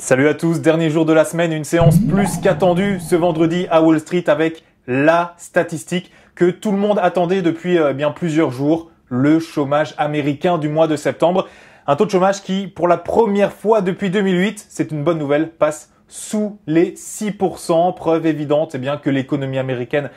Salut à tous, dernier jour de la semaine, une séance plus qu'attendue ce vendredi à Wall Street avec la statistique que tout le monde attendait depuis euh, bien plusieurs jours, le chômage américain du mois de septembre. Un taux de chômage qui, pour la première fois depuis 2008, c'est une bonne nouvelle, passe sous les 6%, preuve évidente eh bien, que l'économie américaine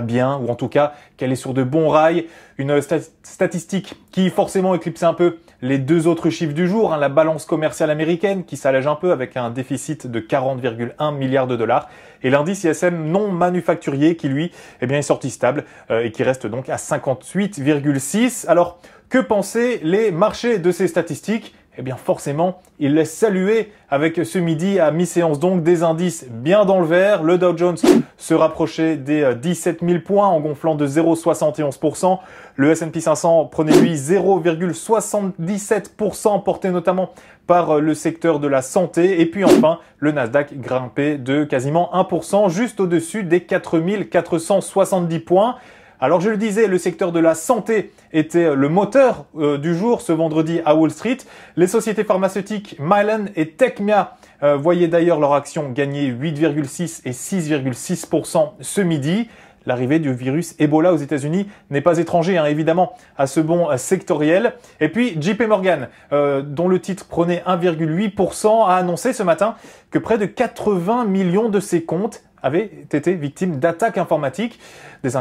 bien, ou en tout cas qu'elle est sur de bons rails. Une statistique qui forcément éclipse un peu les deux autres chiffres du jour, hein. la balance commerciale américaine qui s'allège un peu avec un déficit de 40,1 milliards de dollars, et l'indice ISM non manufacturier qui lui eh bien, est sorti stable euh, et qui reste donc à 58,6. Alors que pensaient les marchés de ces statistiques eh bien forcément, il laisse saluer avec ce midi à mi-séance donc des indices bien dans le vert, le Dow Jones se rapprocher des 17 euh, 000 points en gonflant de 0,71%. Le S&P 500 prenait lui 0,77%, porté notamment par euh, le secteur de la santé. Et puis enfin, le Nasdaq grimpait de quasiment 1%, juste au-dessus des 470 points. Alors je le disais, le secteur de la santé était euh, le moteur du jour ce vendredi à Wall Street. Les sociétés pharmaceutiques Mylan et Techmia euh, voyez d'ailleurs leur action gagner 8,6 et 6,6% ce midi. L'arrivée du virus Ebola aux États-Unis n'est pas étranger, hein, évidemment, à ce bon sectoriel. Et puis, JP Morgan, euh, dont le titre prenait 1,8%, a annoncé ce matin que près de 80 millions de ses comptes avaient été victimes d'attaques informatiques, des,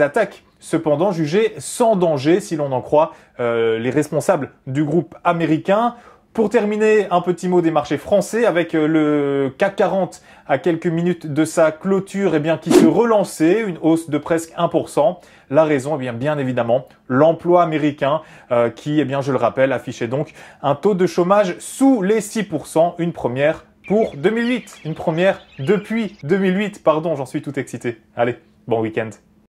attaques, cependant jugées sans danger si l'on en croit euh, les responsables du groupe américain. Pour terminer, un petit mot des marchés français avec euh, le CAC 40 à quelques minutes de sa clôture eh bien, qui se relançait, une hausse de presque 1%. La raison, eh bien, bien évidemment, l'emploi américain euh, qui, eh bien, je le rappelle, affichait donc un taux de chômage sous les 6%, une première pour 2008, une première depuis 2008, pardon, j'en suis tout excité. Allez, bon week-end.